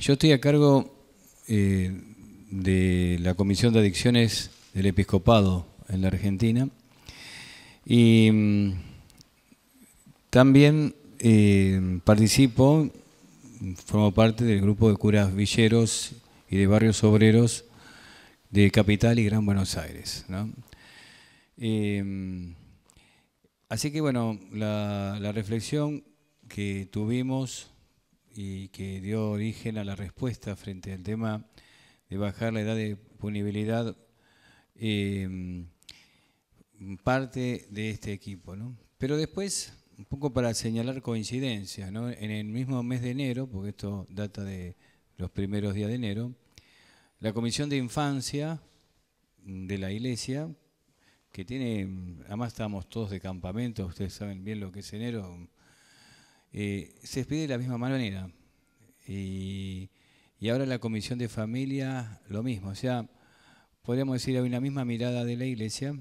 Yo estoy a cargo eh, de la Comisión de Adicciones del Episcopado en la Argentina y mm, también eh, participo, formo parte del grupo de curas villeros y de barrios obreros de Capital y Gran Buenos Aires. Em, así que bueno, la reflexión que tuvimos y que dio origen a la respuesta frente al tema de bajar la edad de punibilidad em, parte de este equipo. Pero después, un poco para señalar coincidencia, en el mismo mes de enero, porque esto data de los primeros días de enero, la Comisión de Infancia de la Iglesia, que tiene, además estamos todos de campamento, ustedes saben bien lo que es enero, eh, se despide de la misma manera. Y, ahora la comisión de familia, lo mismo. O sea, podríamos decir, hay una misma mirada de la iglesia.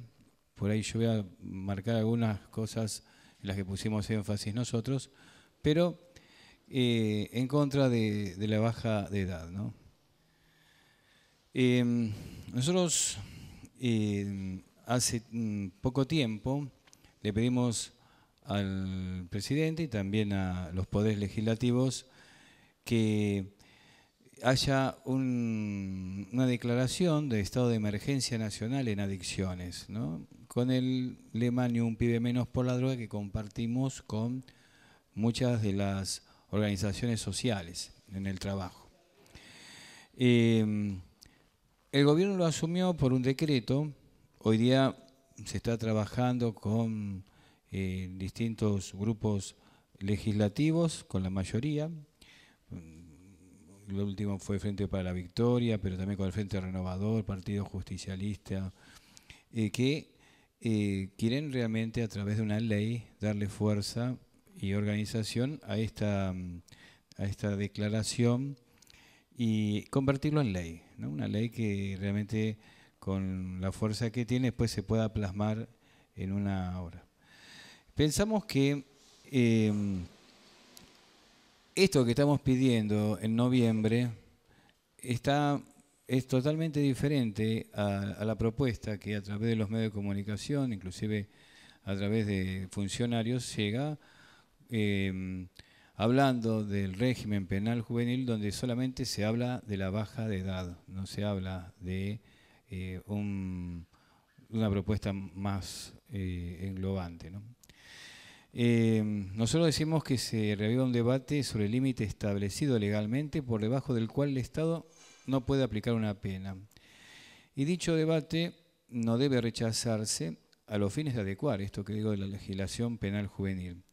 Por ahí yo voy a marcar algunas cosas en las que pusimos énfasis nosotros, pero eh, en contra de, la baja de edad. Eh, nosotros hace mm, poco tiempo le pedimos al presidente y también a los poderes legislativos que haya una declaración de estado de emergencia nacional en adicciones, con el lema Ni un pibe menos por la droga que compartimos con muchas de las organizaciones sociales en el trabajo. Em, el gobierno lo asumió por un decreto, hoy día se está trabajando con eh, distintos grupos legislativos con la mayoría. Mm, lo último fue Frente para la Victoria, pero también con el Frente Renovador, Partido Justicialista, eh, que eh, quieren realmente a través de una ley darle fuerza y organización a esta, mm, a esta declaración y convertirlo en ley, una ley que realmente con la fuerza que tiene después se pueda plasmar en una hora pensamos que em, esto que estamos pidiendo en noviembre está, es totalmente diferente a, la propuesta que a través de los medios de comunicación, inclusive a través de funcionarios, llega em, hablando del régimen penal juvenil donde solamente se habla de la baja de edad, no se habla de eh, una propuesta más eh, englobante. ¿no? Eh, nosotros decimos que se reaviva un debate sobre el límite establecido legalmente por debajo del cual el Estado no puede aplicar una pena. Y dicho debate no debe rechazarse a los fines de adecuar esto que digo de la legislación penal juvenil,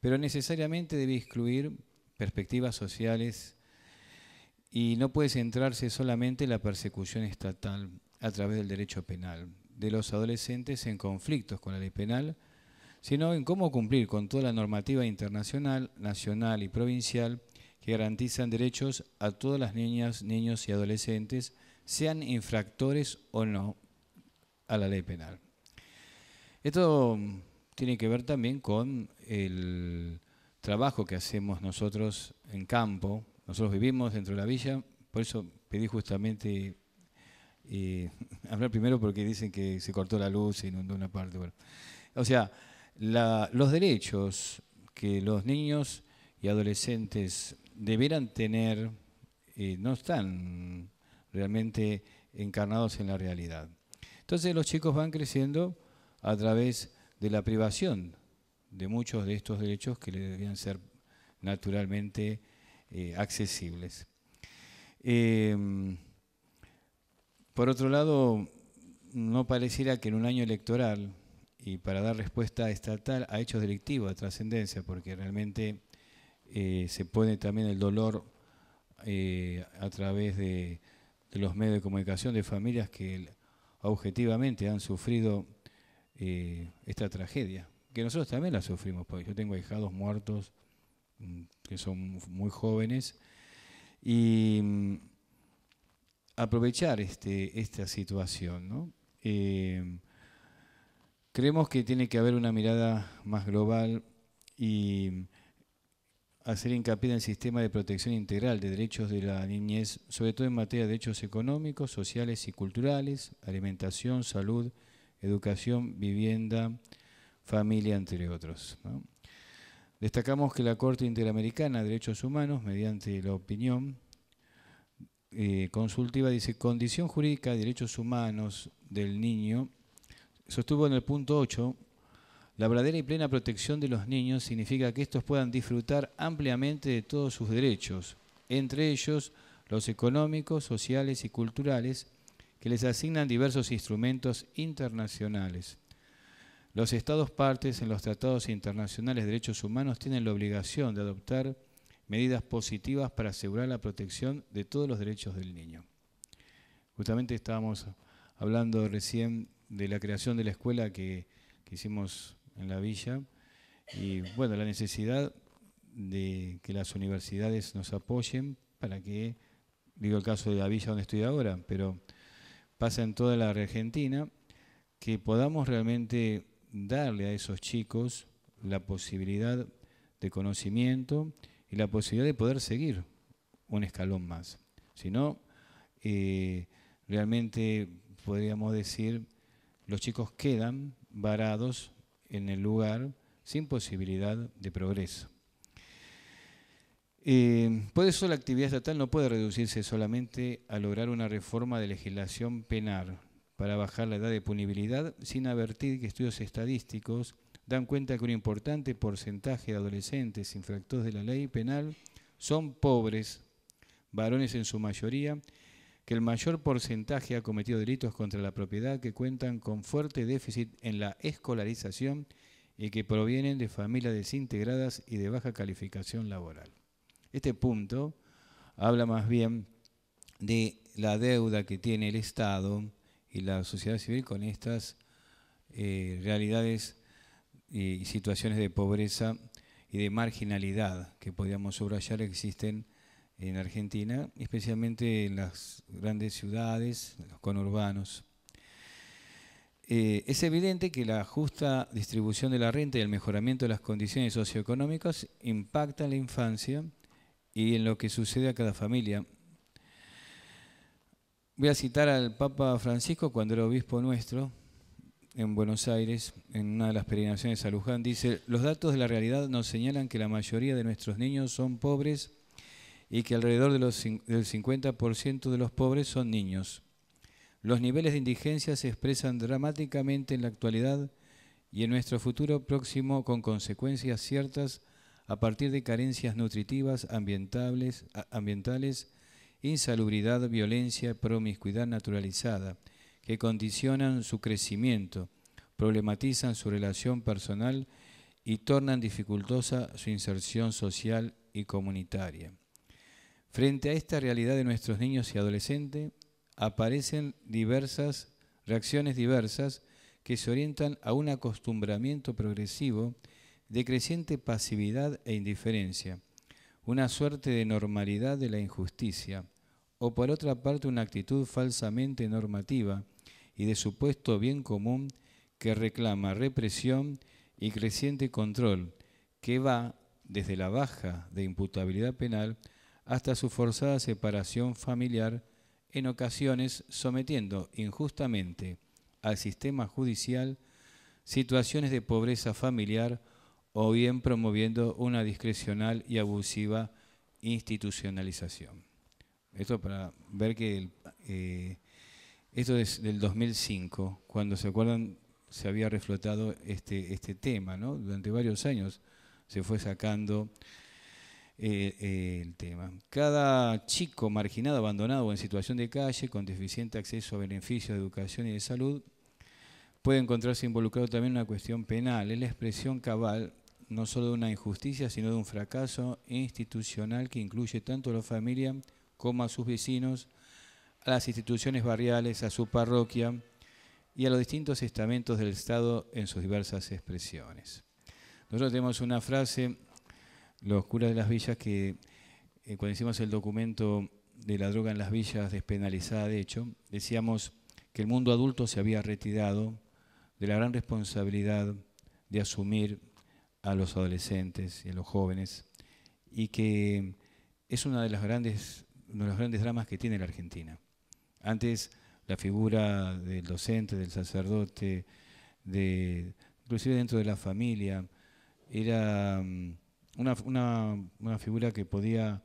pero necesariamente debe excluir perspectivas sociales y no puede centrarse solamente en la persecución estatal a través del derecho penal de los adolescentes en conflictos con la ley penal, sino en cómo cumplir con toda la normativa internacional, nacional y provincial que garantizan derechos a todas las niñas, niños y adolescentes, sean infractores o no a la ley penal. Esto mm, tiene que ver también con el trabajo que hacemos nosotros en campo. Nosotros vivimos dentro de la villa, por eso pedí justamente eh, hablar primero porque dicen que se cortó la luz, se inundó una parte. O sea, los derechos que los niños y adolescentes deberán tener eh, no están realmente encarnados en la realidad. Entonces los chicos van creciendo a través de la privación de muchos de estos derechos que le debían ser naturalmente eh, accesibles. Em, por otro lado, no pareciera que en un año electoral, y para dar respuesta estatal a hechos delictivos de trascendencia, porque realmente eh, se pone también el dolor eh, a través de, los medios de comunicación de familias que objetivamente han sufrido eh, esta tragedia, que nosotros también la sufrimos, porque yo tengo hijados muertos mm, que son muy jóvenes, y mm, aprovechar este, esta situación, ¿no? Creemos que tiene que haber una mirada más global y hacer hincapié en el sistema de protección integral de derechos de la niñez, sobre todo en materia de derechos económicos, sociales y culturales, alimentación, salud, educación, vivienda, familia, entre otros. Destacamos que la Corte Interamericana de Derechos Humanos, mediante la opinión eh, consultiva, dice condición jurídica de derechos humanos del niño sostuvo en el punto 8, la verdadera y plena protección de los niños significa que estos puedan disfrutar ampliamente de todos sus derechos, entre ellos los económicos, sociales y culturales, que les asignan diversos instrumentos internacionales. Los Estados partes en los tratados internacionales de derechos humanos tienen la obligación de adoptar medidas positivas para asegurar la protección de todos los derechos del niño. Justamente estábamos hablando recién de la creación de la escuela que, hicimos en la villa y bueno, la necesidad de que las universidades nos apoyen para que, digo el caso de la villa donde estoy ahora, pero pasa en toda la Argentina, que podamos realmente darle a esos chicos la posibilidad de conocimiento y la posibilidad de poder seguir un escalón más. Si no, eh, realmente podríamos decir los chicos quedan varados en el lugar sin posibilidad de progreso. Eh, por eso la actividad estatal no puede reducirse solamente a lograr una reforma de legislación penal para bajar la edad de punibilidad, sin advertir que estudios estadísticos dan cuenta que un importante porcentaje de adolescentes infractores de la ley penal son pobres, varones en su mayoría, que el mayor porcentaje ha cometido delitos contra la propiedad que cuentan con fuerte déficit en la escolarización y que provienen de familias desintegradas y de baja calificación laboral. Este punto habla más bien de la deuda que tiene el Estado y la sociedad civil con estas eh, realidades eh, y situaciones de pobreza y de marginalidad que podríamos subrayar existen en Argentina, especialmente en las grandes ciudades, los conurbanos. Eh, es evidente que la justa distribución de la renta y el mejoramiento de las condiciones socioeconómicas impacta en la infancia y en lo que sucede a cada familia. Voy a citar al Papa Francisco cuando era obispo nuestro en Buenos Aires, en una de las peregrinaciones a Luján, dice, los datos de la realidad nos señalan que la mayoría de nuestros niños son pobres y que alrededor del 50% de los pobres son niños. Los niveles de indigencia se expresan dramáticamente en la actualidad y en nuestro futuro próximo con consecuencias ciertas a partir de carencias nutritivas, ambientales insalubridad, violencia, promiscuidad naturalizada, que condicionan su crecimiento, problematizan su relación personal y tornan dificultosa su inserción social y comunitaria. Frente a esta realidad de nuestros niños y adolescentes, aparecen diversas reacciones diversas que se orientan a un acostumbramiento progresivo de creciente pasividad e indiferencia, una suerte de normalidad de la injusticia, o por otra parte una actitud falsamente normativa y de supuesto bien común que reclama represión y creciente control, que va desde la baja de imputabilidad penal hasta su forzada separación familiar, en ocasiones sometiendo injustamente al sistema judicial situaciones de pobreza familiar o bien promoviendo una discrecional y abusiva institucionalización. Esto para ver que eh, esto es del 2005, cuando se acuerdan se había reflotado este, este tema, ¿no? Durante varios años se fue sacando eh, eh, el tema. Cada chico marginado, abandonado o en situación de calle, con deficiente acceso a beneficios de educación y de salud, puede encontrarse involucrado también en una cuestión penal. Es la expresión cabal no solo de una injusticia, sino de un fracaso institucional que incluye tanto a la familia como a sus vecinos, a las instituciones barriales, a su parroquia y a los distintos estamentos del Estado en sus diversas expresiones. Nosotros tenemos una frase los curas de las villas que eh, cuando hicimos el documento de la droga en las villas despenalizada, de hecho, decíamos que el mundo adulto se había retirado de la gran responsabilidad de asumir a los adolescentes y a los jóvenes y que es una de las grandes, uno de los grandes dramas que tiene la Argentina. Antes la figura del docente, del sacerdote, de, inclusive dentro de la familia, era mm, una, figura que podía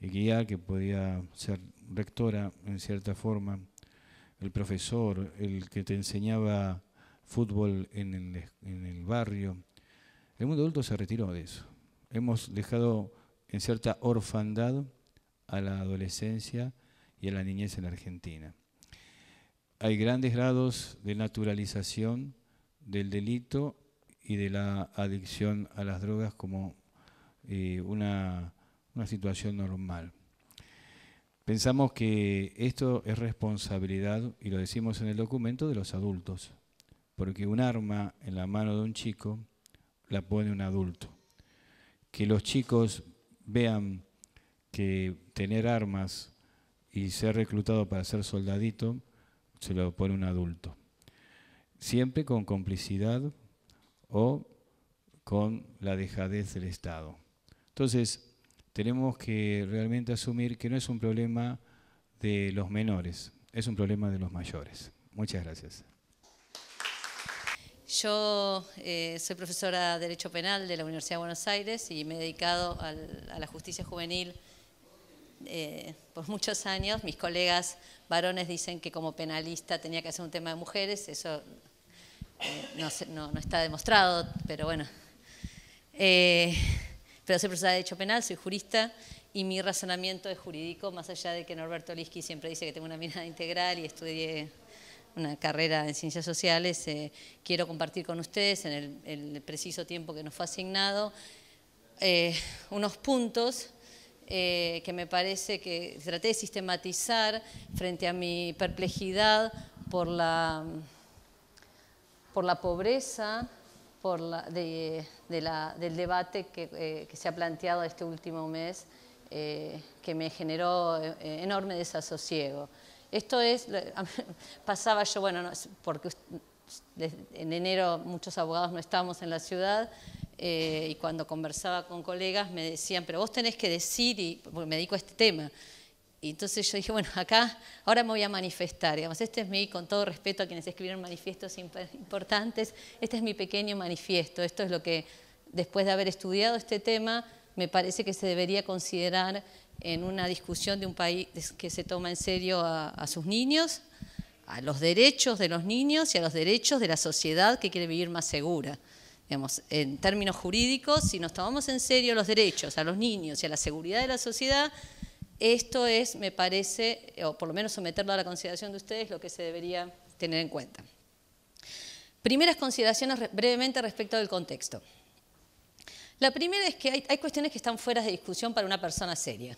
eh, guiar, que podía ser rectora en cierta forma, el profesor, el que te enseñaba fútbol en el, en el barrio. El mundo adulto se retiró de eso. Hemos dejado en cierta orfandad a la adolescencia y a la niñez en Argentina. Hay grandes grados de naturalización del delito y de la adicción a las drogas como eh, una situación normal. Pensamos que esto es responsabilidad, y lo decimos en el documento, de los adultos, porque un arma en la mano de un chico la pone un adulto. Que los chicos vean que tener armas y ser reclutado para ser soldadito se lo pone un adulto. Siempre con complicidad o con la dejadez del Estado. Entonces, tenemos que realmente asumir que no es un problema de los menores, es un problema de los mayores. Muchas gracias. Yo eh, soy profesora de Derecho Penal de la Universidad de Buenos Aires y me he dedicado a la justicia juvenil eh, por muchos años. Mis colegas varones dicen que como penalista tenía que hacer un tema de mujeres, eso eh, no, está demostrado, pero bueno pero soy profesora de Derecho Penal, soy jurista y mi razonamiento es jurídico, más allá de que Norberto Liski siempre dice que tengo una mirada integral y estudié una carrera en ciencias sociales, eh, quiero compartir con ustedes en el, preciso tiempo que nos fue asignado eh, unos puntos eh, que me parece que traté de sistematizar frente a mi perplejidad por la pobreza, por la, de, la, del debate que, eh, que, se ha planteado este último mes, eh, que me generó eh, enorme desasosiego. Esto es, pasaba yo, bueno, porque en enero muchos abogados no estábamos en la ciudad y cuando conversaba con colegas me decían, pero vos tenés que decir, y, me dedico a este tema, y entonces yo dije, bueno, acá ahora me voy a manifestar. Digamos, este es mi, con todo respeto a quienes escribieron manifiestos importantes, este es mi pequeño manifiesto. Esto es lo que, después de haber estudiado este tema, me parece que se debería considerar en una discusión de un país que se toma en serio a, a sus niños, a los derechos de los niños y a los derechos de la sociedad que quiere vivir más segura. Digamos, en términos jurídicos, si nos tomamos en serio los derechos a los niños y a la seguridad de la sociedad, esto es, me parece, o por lo menos someterlo a la consideración de ustedes, lo que se debería tener en cuenta. Primeras consideraciones brevemente respecto del contexto. La primera es que hay, cuestiones que están fuera de discusión para una persona seria.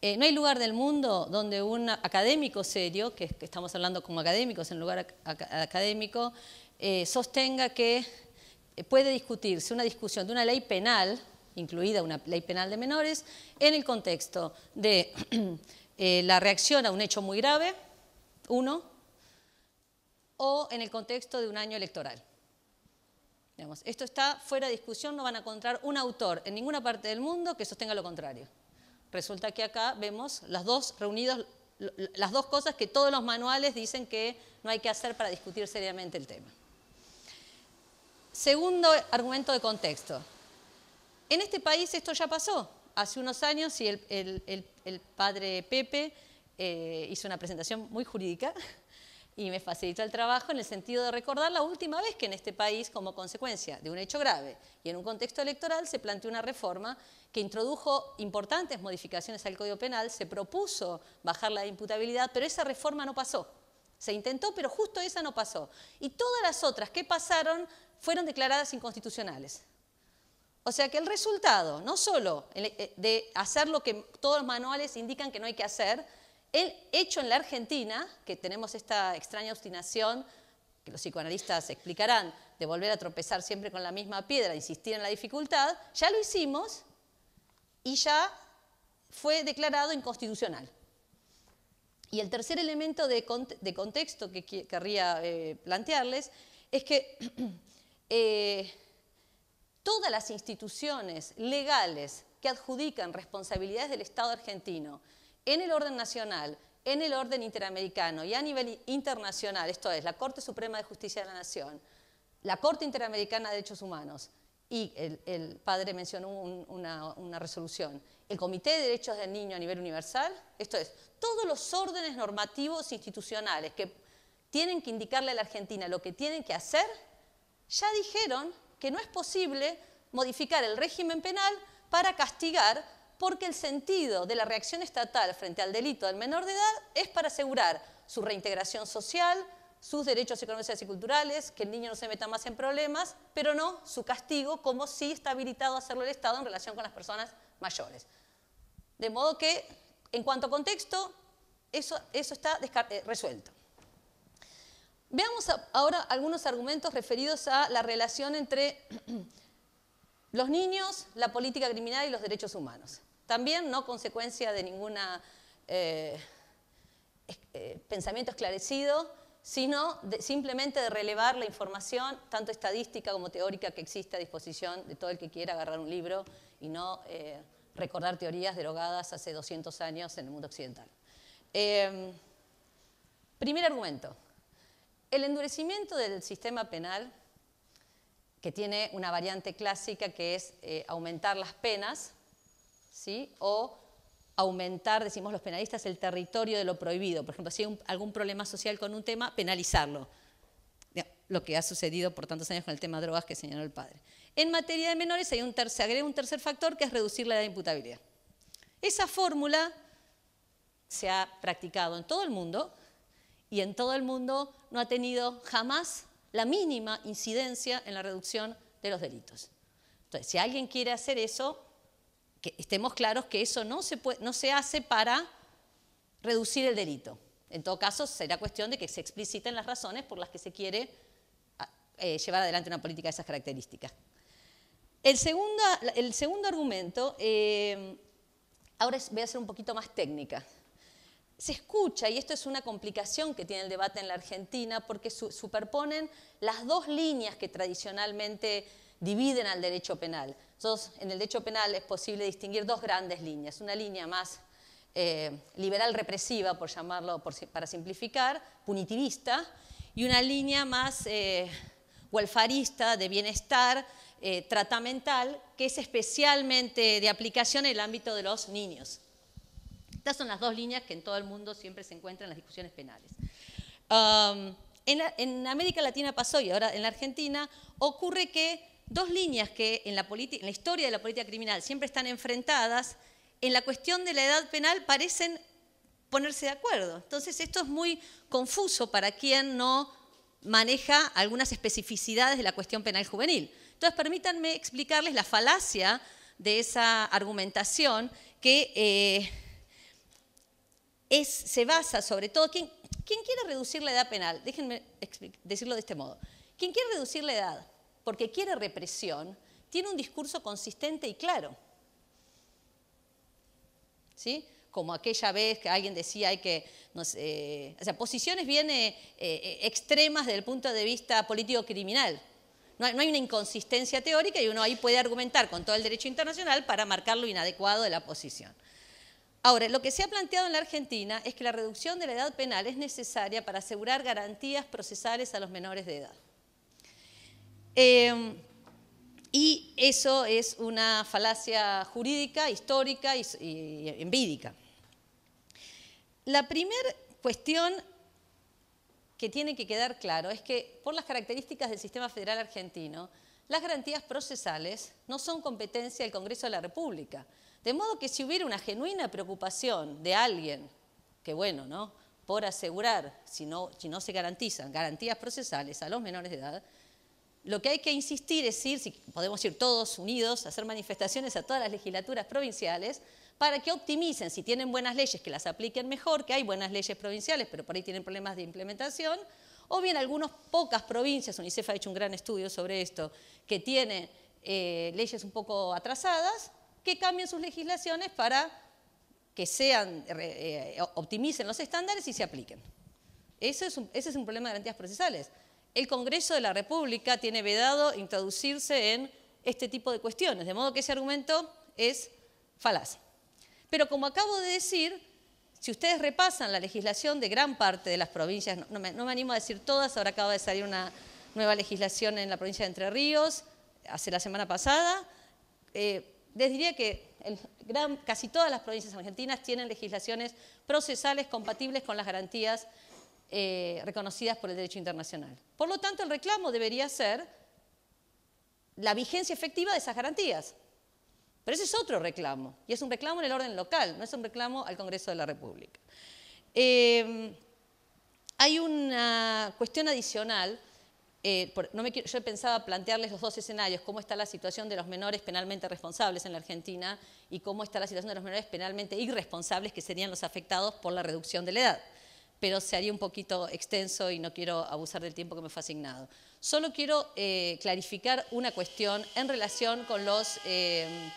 Eh, no hay lugar del mundo donde un académico serio, que, estamos hablando como académicos en lugar académico, eh, sostenga que eh, puede discutirse una discusión de una ley penal incluida una ley penal de menores, en el contexto de eh, la reacción a un hecho muy grave, uno, o en el contexto de un año electoral. esto está fuera de discusión, no van a encontrar un autor en ninguna parte del mundo que sostenga lo contrario. Resulta que acá vemos las dos reunidas, las dos cosas que todos los manuales dicen que no hay que hacer para discutir seriamente el tema. Segundo argumento de contexto. En este país esto ya pasó. Hace unos años, y el, padre Pepe eh, hizo una presentación muy jurídica y me facilitó el trabajo en el sentido de recordar la última vez que en este país, como consecuencia de un hecho grave y en un contexto electoral, se planteó una reforma que introdujo importantes modificaciones al Código Penal, se propuso bajar la imputabilidad, pero esa reforma no pasó. Se intentó, pero justo esa no pasó. Y todas las otras que pasaron fueron declaradas inconstitucionales. O sea que el resultado, no solo eh, de hacer lo que todos los manuales indican que no hay que hacer, el hecho en la Argentina, que tenemos esta extraña obstinación, que los psicoanalistas explicarán, de volver a tropezar siempre con la misma piedra, insistir en la dificultad, ya lo hicimos y ya fue declarado inconstitucional. Y el tercer elemento de, contexto que querría eh, plantearles es que eh, todas las instituciones legales que adjudican responsabilidades del Estado argentino en el orden nacional, en el orden interamericano y a nivel internacional, esto es, la Corte Suprema de Justicia de la Nación, la Corte Interamericana de Derechos Humanos, y el, padre mencionó una resolución, el Comité de Derechos del Niño a nivel universal, esto es, todos los órdenes normativos institucionales que tienen que indicarle a la Argentina lo que tienen que hacer, ya dijeron que no es posible modificar el régimen penal para castigar porque el sentido de la reacción estatal frente al delito del menor de edad es para asegurar su reintegración social, sus derechos económicos y culturales, que el niño no se meta más en problemas, pero no su castigo, como sí está habilitado a hacerlo el Estado en relación con las personas mayores. De modo que, en cuanto a contexto, eso, eso está eh, resuelto. Veamos ahora algunos argumentos referidos a la relación entre los niños, la política criminal y los derechos humanos. También no consecuencia de ningún eh, eh, pensamiento esclarecido, sino simplemente de relevar la información, tanto estadística como teórica, que existe a disposición de todo el que quiera agarrar un libro y no eh, recordar teorías derogadas hace 200 años en el mundo occidental. primer argumento, el endurecimiento del sistema penal, que tiene una variante clásica que es eh, aumentar las penas, ¿sí? o aumentar, decimos los penalistas, el territorio de lo prohibido. Por ejemplo, si hay algún problema social con un tema, penalizarlo. Lo que ha sucedido por tantos años con el tema de drogas que señaló el padre. En materia de menores hay un tercer, agrega un tercer factor que es reducir la edad de imputabilidad. Esa fórmula se ha practicado en todo el mundo y en todo el mundo no ha tenido jamás la mínima incidencia en la reducción de los delitos. Entonces, si alguien quiere hacer eso, que estemos claros que eso no se, hace para reducir el delito. En todo caso, será cuestión de que se expliciten las razones por las que se quiere ah, eh, llevar adelante una política de esas características. El segundo, argumento, eh, ahora voy a ser un poquito más técnica, se escucha, y esto es una complicación que tiene el debate en la Argentina, porque superponen las dos líneas que tradicionalmente dividen al derecho penal. en el derecho penal es posible distinguir dos grandes líneas, una línea más eh, liberal represiva, por llamarlo, para simplificar, punitivista, y una línea más eh, de bienestar, eh, tratamental, que es especialmente de aplicación en el ámbito de los niños. Estas son las dos líneas que en todo el mundo siempre se encuentran en las discusiones penales. en, América Latina pasó y ahora en la Argentina ocurre que dos líneas que en la, historia de la política criminal siempre están enfrentadas, en la cuestión de la edad penal parecen ponerse de acuerdo. Entonces esto es muy confuso para quien no maneja algunas especificidades de la cuestión penal juvenil. Entonces permítanme explicarles la falacia de esa argumentación que eh, se basa sobre todo, ¿Quién quiere reducir la edad penal, déjenme decirlo de este modo, quien quiere reducir la edad porque quiere represión, tiene un discurso consistente y claro. ¿Sí? Como aquella vez que alguien decía hay que, eh, o sea, posiciones bien eh, eh, extremas desde el punto de vista político-criminal. No no hay una inconsistencia teórica y uno ahí puede argumentar con todo el derecho internacional para marcar lo inadecuado de la posición. Ahora, lo que se ha planteado en la Argentina es que la reducción de la edad penal es necesaria para asegurar garantías procesales a los menores de edad. Em, y eso es una falacia jurídica, histórica y, y envídica. La primera cuestión que tiene que quedar claro es que por las características del sistema federal argentino, las garantías procesales no son competencia del Congreso de la República. De modo que si hubiera una genuina preocupación de alguien, que bueno, ¿no? Por asegurar, si no, si no se garantizan garantías procesales a los menores de edad, lo que hay que insistir es ir, si podemos ir todos unidos, a hacer manifestaciones a todas las legislaturas provinciales para que optimicen, si tienen buenas leyes, que las apliquen mejor, que hay buenas leyes provinciales, pero por ahí tienen problemas de implementación, o bien algunas pocas provincias, UNICEF ha hecho un gran estudio sobre esto, que tienen eh, leyes un poco atrasadas, que cambien sus legislaciones para que sean, eh, optimicen los estándares y se apliquen. Eso ese es un problema de garantías procesales. El Congreso de la República tiene vedado introducirse en este tipo de cuestiones, de modo que ese argumento es falaz. Pero como acabo de decir, si ustedes repasan la legislación de gran parte de las provincias, no, me, animo a decir todas, ahora acaba de salir una nueva legislación en la provincia de Entre Ríos, hace la semana pasada, eh, les diría que casi todas las provincias argentinas tienen legislaciones procesales compatibles con las garantías eh, reconocidas por el derecho internacional. Por lo tanto, el reclamo debería ser la vigencia efectiva de esas garantías. Pero ese es otro reclamo, y es un reclamo en el orden local, no es un reclamo al Congreso de la República. Em, hay una cuestión adicional, eh, no yo pensaba plantearles los dos escenarios, cómo está la situación de los menores penalmente responsables en la Argentina y cómo está la situación de los menores penalmente irresponsables, que serían los afectados por la reducción de la edad. Pero se un poquito extenso y no quiero abusar del tiempo que me fue asignado. Solo quiero eh, clarificar una cuestión en relación con los... Em,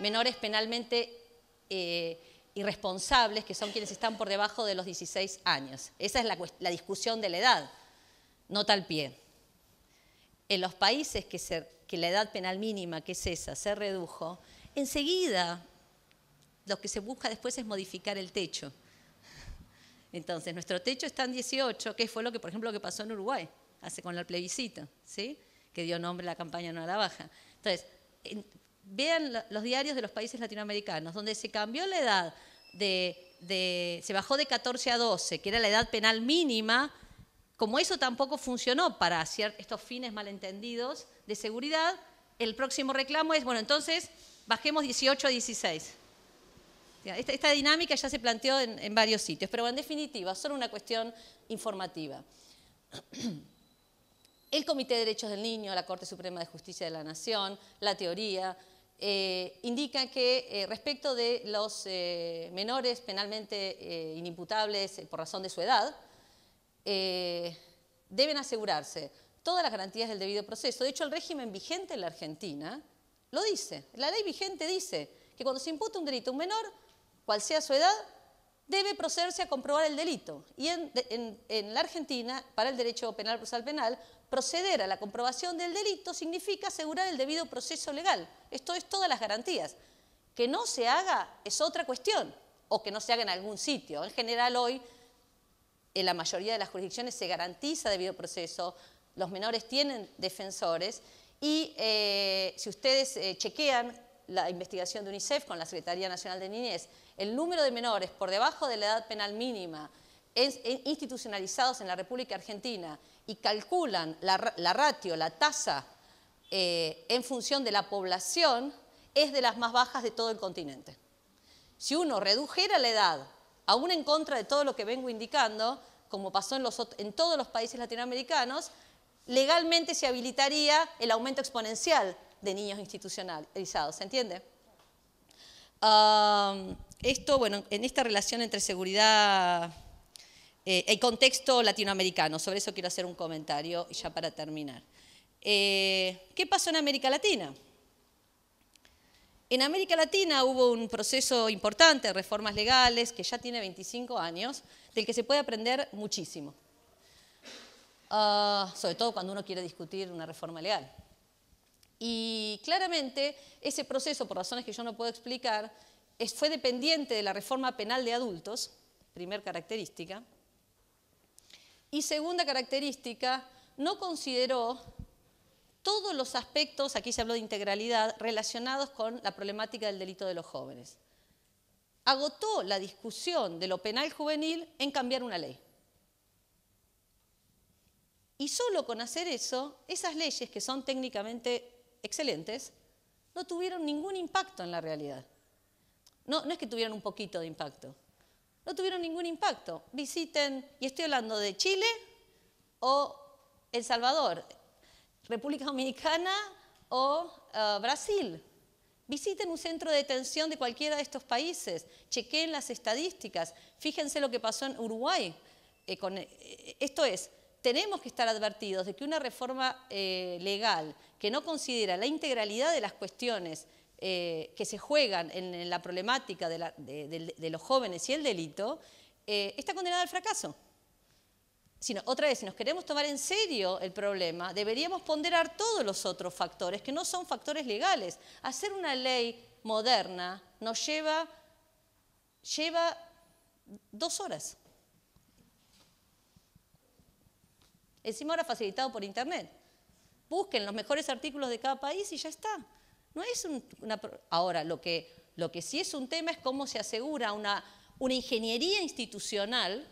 menores penalmente eh, irresponsables, que son quienes están por debajo de los 16 años. Esa es la, discusión de la edad, nota al pie. En los países que, la edad penal mínima, que es esa, se redujo, enseguida lo que se busca después es modificar el techo. Entonces, nuestro techo está en 18, que fue lo que, por ejemplo, que pasó en Uruguay, hace con la plebiscito, ¿sí? que dio nombre a la campaña no a la baja. Entonces, vean los diarios de los países latinoamericanos, donde se cambió la edad de, se bajó de 14 a 12, que era la edad penal mínima, como eso tampoco funcionó para estos fines malentendidos de seguridad, el próximo reclamo es, bueno, entonces bajemos 18 a 16. Esta, dinámica ya se planteó en, en varios sitios, pero en definitiva, solo una cuestión informativa. el Comité de Derechos del Niño, la Corte Suprema de Justicia de la Nación, la teoría, eh, indica indican que eh, respecto de los eh, menores penalmente inimputables por razón de su edad, deben asegurarse todas las garantías del debido proceso. De hecho, el régimen vigente en la Argentina lo dice. La ley vigente dice que cuando se imputa un delito a un menor, cual sea su edad, debe procederse a comprobar el delito. Y en, la Argentina, para el derecho penal procesal penal, proceder a la comprobación del delito significa asegurar el debido proceso legal. Esto es todas las garantías. Que no se haga es otra cuestión, o que no se haga en algún sitio. En general hoy, en la mayoría de las jurisdicciones se garantiza debido proceso, los menores tienen defensores, y eh, si ustedes eh, chequean la investigación de UNICEF con la Secretaría Nacional de Niñez, el número de menores por debajo de la edad penal mínima es, eh, institucionalizados en la República Argentina y calculan la, ratio, la tasa, eh, en función de la población, es de las más bajas de todo el continente. Si uno redujera la edad, aún en contra de todo lo que vengo indicando, como pasó en todos los países latinoamericanos, legalmente se habilitaría el aumento exponencial de niños institucionalizados. ¿Se entiende? esto, bueno, en esta relación entre seguridad y eh, el contexto latinoamericano. Sobre eso quiero hacer un comentario y ya para terminar. Eh, ¿Qué pasó en América Latina? En América Latina hubo un proceso importante de reformas legales que ya tiene 25 años, del que se puede aprender muchísimo. Ah, sobre todo cuando uno quiere discutir una reforma legal. Y claramente ese proceso, por razones que yo no puedo explicar, fue dependiente de la reforma penal de adultos, primer característica. Y segunda característica, no consideró todos los aspectos, aquí se habló de integralidad, relacionados con la problemática del delito de los jóvenes. Agotó la discusión de lo penal juvenil en cambiar una ley. Y solo con hacer eso, esas leyes que son técnicamente excelentes, no tuvieron ningún impacto en la realidad. No, no es que tuvieran un poquito de impacto, no tuvieron ningún impacto. Visiten, y estoy hablando de Chile o El Salvador, República Dominicana o eh, Brasil. Visiten un centro de detención de cualquiera de estos países, chequeen las estadísticas, fíjense lo que pasó en Uruguay. Eh, con, eh, esto es, tenemos que estar advertidos de que una reforma legal que no considera la integralidad de las cuestiones eh, que se juegan en, la problemática de, los jóvenes y el delito, eh, está condenada al fracaso. Sino, otra vez, si nos queremos tomar en serio el problema, deberíamos ponderar todos los otros factores que no son factores legales. Hacer una ley moderna nos lleva, lleva dos horas. Encima ahora facilitado por Internet busquen los mejores artículos de cada país y ya está. No es ahora, lo que, lo que sí es un tema es cómo se asegura una, ingeniería institucional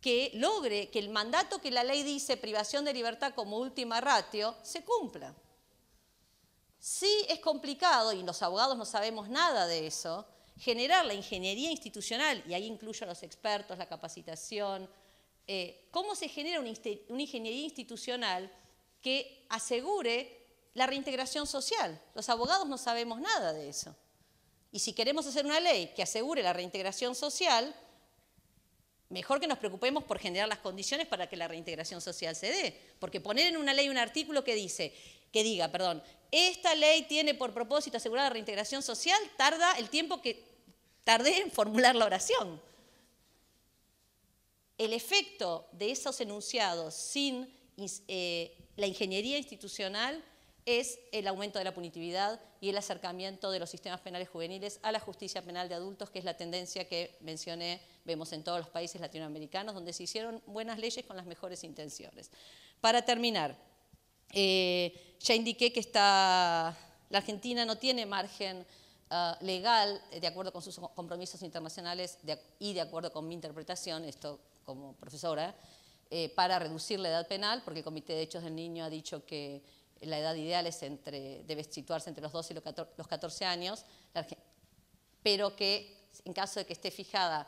que logre que el mandato que la ley dice, privación de libertad como última ratio, se cumpla. Sí es complicado, y los abogados no sabemos nada de eso, generar la ingeniería institucional, y ahí incluyo a los expertos, la capacitación, eh, cómo se genera una ingeniería institucional que asegure la reintegración social. Los abogados no sabemos nada de eso. Y si queremos hacer una ley que asegure la reintegración social, mejor que nos preocupemos por generar las condiciones para que la reintegración social se dé. Porque poner en una ley un artículo que dice, que diga, perdón, esta ley tiene por propósito asegurar la reintegración social, tarda el tiempo que tardé en formular la oración. El efecto de esos enunciados sin eh, la ingeniería institucional es el aumento de la punitividad y el acercamiento de los sistemas penales juveniles a la justicia penal de adultos, que es la tendencia que mencioné, vemos en todos los países latinoamericanos, donde se hicieron buenas leyes con las mejores intenciones. Para terminar, eh, ya indiqué que la Argentina no tiene margen ah, legal de acuerdo con sus compromisos internacionales y de acuerdo con mi interpretación, esto como profesora, eh, para reducir la edad penal, porque el Comité de Hechos del Niño ha dicho que la edad ideal debe situarse entre los 12 y los 14 años, pero que en caso de que esté fijada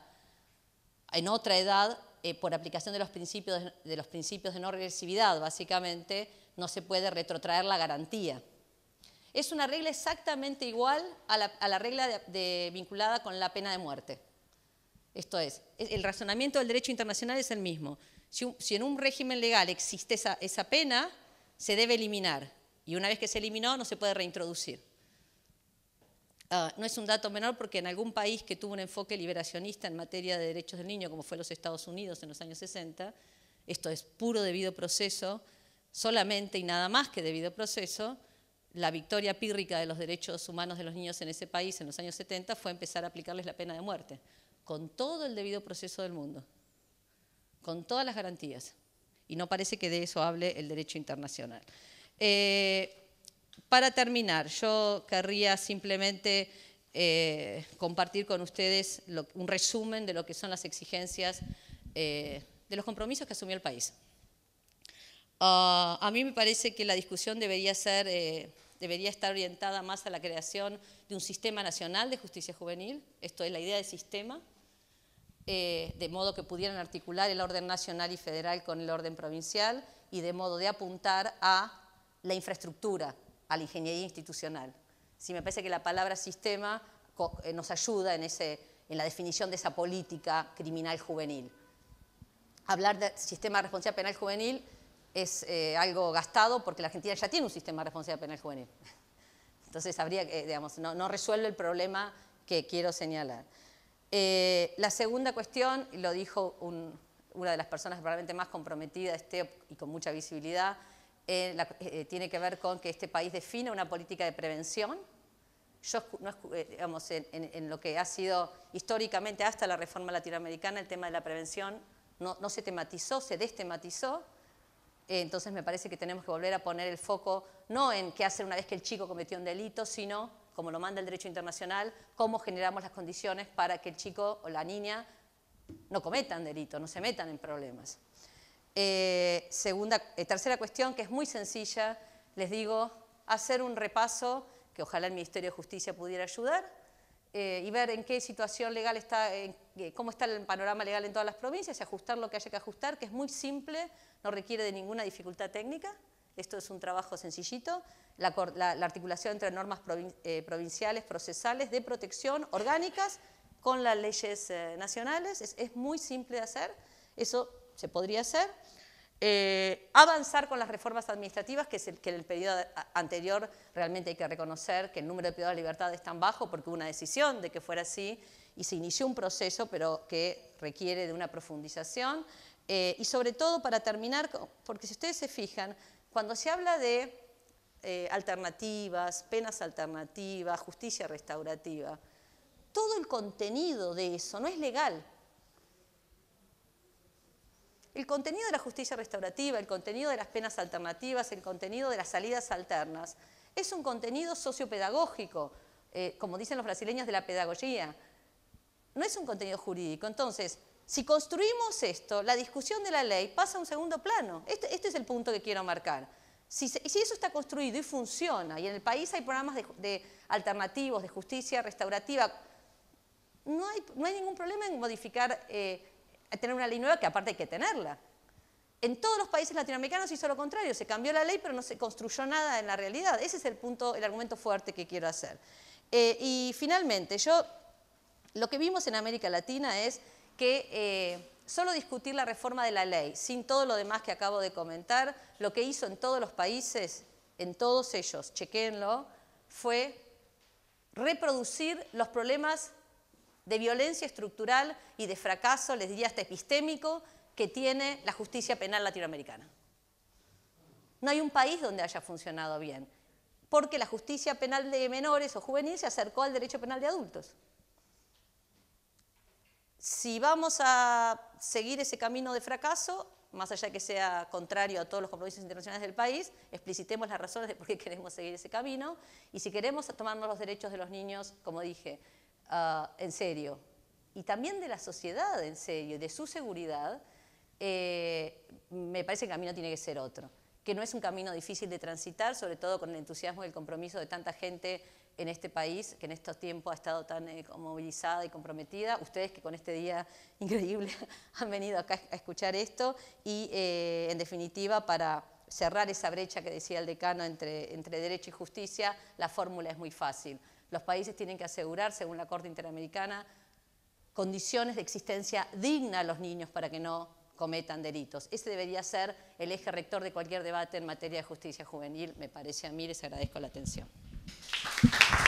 en otra edad, eh, por aplicación de los, principios, de no regresividad, básicamente, no se puede retrotraer la garantía. Es una regla exactamente igual a la, regla vinculada con la pena de muerte. Esto es, el razonamiento del derecho internacional es el mismo. Si, en un régimen legal existe esa, pena, se debe eliminar. Y una vez que se eliminó, no se puede reintroducir. Ah, no es un dato menor porque en algún país que tuvo un enfoque liberacionista en materia de derechos del niño, como fue los Estados Unidos en los años 60, esto es puro debido proceso, solamente y nada más que debido proceso, la victoria pírrica de los derechos humanos de los niños en ese país en los años 70 fue empezar a aplicarles la pena de muerte, con todo el debido proceso del mundo con todas las garantías. Y no parece que de eso hable el derecho internacional. Eh, para terminar, yo querría simplemente eh, compartir con ustedes un resumen de lo que son las exigencias eh, de los compromisos que asumió el país. Ah, a mí me parece que la discusión debería, debería estar orientada más a la creación de un sistema nacional de justicia juvenil, esto es la idea de sistema, eh, de modo que pudieran articular el orden nacional y federal con el orden provincial y de modo de apuntar a la infraestructura, a la ingeniería institucional. Si me parece que la palabra sistema eh, nos ayuda en, la definición de esa política criminal juvenil. Hablar de sistema de responsabilidad penal juvenil es eh, algo gastado porque la Argentina ya tiene un sistema de responsabilidad penal juvenil. Entonces, habría, no resuelve el problema que quiero señalar. Eh, la segunda cuestión, lo dijo una de las personas probablemente más comprometida este, y con mucha visibilidad, eh, eh, tiene que ver con que este país defina una política de prevención. Yo, no, digamos, en, lo que ha sido históricamente hasta la reforma latinoamericana, el tema de la prevención no, no se tematizó, se destematizó. entonces me parece que tenemos que volver a poner el foco no en qué hacer una vez que el chico cometió un delito, sino como lo manda el derecho internacional, cómo generamos las condiciones para que el chico o la niña no cometan delitos, no se metan en problemas. Eh, eh, tercera cuestión, que es muy sencilla, les digo, hacer un repaso, que ojalá el Ministerio de Justicia pudiera ayudar, eh, y ver en qué situación legal está, cómo está el panorama legal en todas las provincias y ajustar lo que haya que ajustar, que es muy simple, no requiere de ninguna dificultad técnica. Esto es un trabajo sencillito, la, articulación entre normas eh, provinciales, procesales, de protección, orgánicas, con las leyes eh, nacionales. Es, muy simple de hacer, eso se podría hacer. Eh, avanzar con las reformas administrativas, que, es el, que en el periodo anterior realmente hay que reconocer que el número de pedidos de libertad es tan bajo porque hubo una decisión de que fuera así y se inició un proceso, pero que requiere de una profundización. y sobre todo para terminar, porque si ustedes se fijan, cuando se habla de eh, alternativas, penas alternativas, justicia restaurativa, todo el contenido de eso no es legal. El contenido de la justicia restaurativa, el contenido de las penas alternativas, el contenido de las salidas alternas, es un contenido sociopedagógico, eh, como dicen los brasileños de la pedagogía. No es un contenido jurídico. Entonces, si construimos esto, la discusión de la ley pasa a un segundo plano. Este, este es el punto que quiero marcar. Si, si, eso está construido y funciona, y en el país hay programas de, alternativos, de justicia restaurativa, no hay, ningún problema en modificar, eh, tener una ley nueva, que aparte hay que tenerla. En todos los países latinoamericanos hizo lo contrario, se cambió la ley, pero no se construyó nada en la realidad. Ese es el punto, el argumento fuerte que quiero hacer. Eh, y finalmente, yo, lo que vimos en América Latina es que eh, solo discutir la reforma de la ley, sin todo lo demás que acabo de comentar, lo que hizo en todos los países, en todos ellos, chequenlo, fue reproducir los problemas de violencia estructural y de fracaso, les diría hasta epistémico, que tiene la justicia penal latinoamericana. No hay un país donde haya funcionado bien, porque la justicia penal de menores o juveniles se acercó al derecho penal de adultos si vamos a seguir ese camino de fracaso, más allá de que sea contrario a todos los compromisos internacionales del país, explicitemos las razones de por qué queremos seguir ese camino y si queremos tomarnos los derechos de los niños, como dije, ah, en serio, y también de la sociedad en serio, de su seguridad, eh, me parece que el camino tiene que ser otro, que no es un camino difícil de transitar, sobre todo con el entusiasmo y el compromiso de tanta gente en este país, que en estos tiempos ha estado tan eh, movilizada y comprometida. Ustedes que con este día increíble han venido acá a escuchar esto y, eh, en definitiva, para cerrar esa brecha que decía el decano entre, entre derecho y justicia, la fórmula es muy fácil. Los países tienen que asegurar, según la Corte Interamericana, condiciones de existencia digna a los niños para que no cometan delitos. Ese debería ser el eje rector de cualquier debate en materia de justicia juvenil, me parece a mí, les agradezco la atención. Thank you.